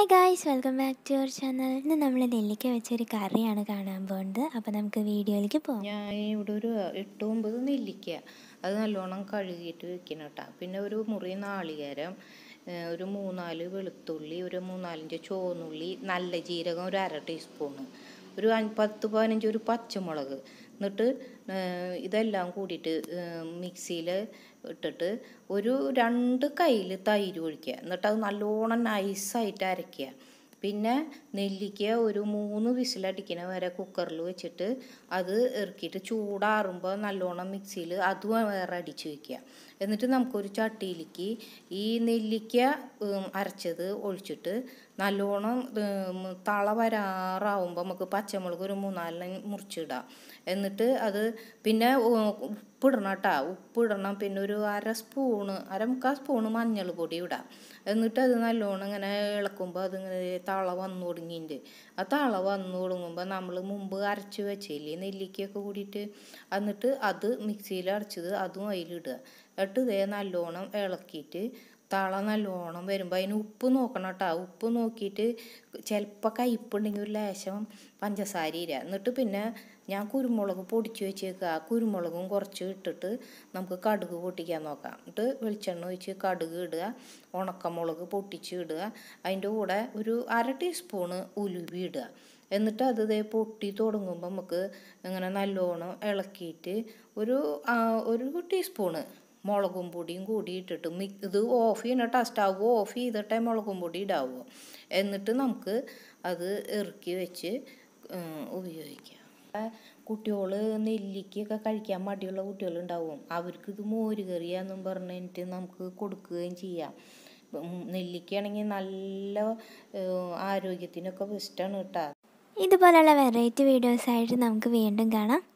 hi guys welcome back to your channel ഇന്ന് നമ്മൾ നെല്ലിക്ക വെച്ചൊരു കറിയാണ് കാണാൻ പോകുന്നത് അപ്പോൾ നമുക്ക് വീഡിയോയിലേക്ക് പോകാം ഞാൻ ഇവിടെ ഒരു എട്ട് ഒമ്പത് നെല്ലിക്ക അത് നല്ലോണം കഴുകിയിട്ട് വെക്കണം കേട്ടോ പിന്നെ ഒരു മുറി നാളികേരം ഒരു മൂന്നാല് വെളുത്തുള്ളി ഒരു മൂന്നാലിൻ്റെ ചോന്നുള്ളി നല്ല ജീരകം ഒരു അര ടീസ്പൂണ് ഒരു പത്ത് പതിനഞ്ച് ഒരു പച്ചമുളക് എന്നിട്ട് ഇതെല്ലാം കൂടിയിട്ട് മിക്സിയിൽ ഇട്ടിട്ട് ഒരു രണ്ട് കയ്യിൽ തൈര് ഒഴിക്കുക എന്നിട്ട് അത് നല്ലോണം നൈസായിട്ട് അരയ്ക്കുക പിന്നെ നെല്ലിക്ക ഒരു മൂന്ന് വിസിലടിക്കണ വരെ കുക്കറിൽ വെച്ചിട്ട് അത് ഇറക്കിയിട്ട് ചൂടാറുമ്പോൾ നല്ലോണം മിക്സിയിൽ അതും വേറെ അടിച്ചു വയ്ക്കുക എന്നിട്ട് നമുക്കൊരു ചട്ടിയിലേക്ക് ഈ നെല്ലിക്ക അരച്ചത് ഒഴിച്ചിട്ട് നല്ലോണം തള വരാറാവുമ്പോൾ നമുക്ക് പച്ചമുളക് ഒരു മൂന്നാലിന് മുറിച്ചിടാം എന്നിട്ട് അത് പിന്നെ ഉപ്പിടണം കേട്ടോ ഉപ്പിടണം പിന്നെ ഒരു അര സ്പൂണ് മുക്കാൽ സ്പൂണ് മഞ്ഞൾ പൊടി ഇടാം എന്നിട്ട് അത് നല്ലോണം ഇങ്ങനെ ഇളക്കുമ്പോൾ അതിങ്ങനെ തള വന്നു തുടങ്ങിയിട്ട് ആ തള വന്നു തുടങ്ങുമ്പോൾ നമ്മൾ മുമ്പ് അരച്ച് വെച്ചില്ലേ നെല്ലിക്കയൊക്കെ കൂടിയിട്ട് എന്നിട്ട് അത് മിക്സിയിൽ അരച്ചത് അതും അതിലിടുക എന്നിട്ട് ഇതേ നല്ലോണം ഇളക്കിയിട്ട് തള നല്ലോണം വരുമ്പോൾ അതിന് ഉപ്പ് നോക്കണം കേട്ടോ ഉപ്പ് നോക്കിയിട്ട് ചിലപ്പോൾ കയ്പ്പുണ്ടെങ്കിൽ ഒരു ലേശം പഞ്ചസാര ഇല്ല എന്നിട്ട് പിന്നെ ഞാൻ കുരുമുളക് പൊടിച്ച് വെച്ചേക്കുക ആ കുരുമുളകും കുറച്ച് ഇട്ടിട്ട് നമുക്ക് കടുക് പൊട്ടിക്കാൻ നോക്കാം എന്നിട്ട് വെളിച്ചെണ്ണ ഒഴിച്ച് കടുക് ഇടുക ഉണക്കമുളക് പൊട്ടിച്ച് ഇടുക അതിൻ്റെ കൂടെ ഒരു അര ടീസ്പൂണ് ഉലുവി ഇടുക എന്നിട്ട് അത് ഇതേ പൊട്ടി തുടങ്ങുമ്പോൾ നമുക്ക് ഇങ്ങനെ നല്ലോണം ഇളക്കിയിട്ട് ഒരു ഒരു ടീസ്പൂണ് മുളകും പൊടിയും കൂടി ഇട്ടിട്ട് മിക് ഇത് ഓഫ് ചെയ്യണ സ്റ്റവ് ഓഫ് ചെയ്തിട്ടേ മുളകും പൊടി ഇടാവുക എന്നിട്ട് നമുക്ക് അത് ഇറുക്കി വെച്ച് ഉപയോഗിക്കാം കുട്ടികൾ നെല്ലിക്കൊക്കെ കഴിക്കാൻ മടിയുള്ള കുട്ടികളുണ്ടാവും അവർക്ക് ഇത് മോര് കറിയാന്നും പറഞ്ഞിട്ട് നമുക്ക് കൊടുക്കുകയും ചെയ്യാം നെല്ലിക്കയാണെങ്കിൽ നല്ല ആരോഗ്യത്തിനൊക്കെ ബെസ്റ്റാണ് കേട്ടോ ഇതുപോലെയുള്ള വെറൈറ്റി വീഡിയോസായിട്ട് നമുക്ക് വീണ്ടും കാണാം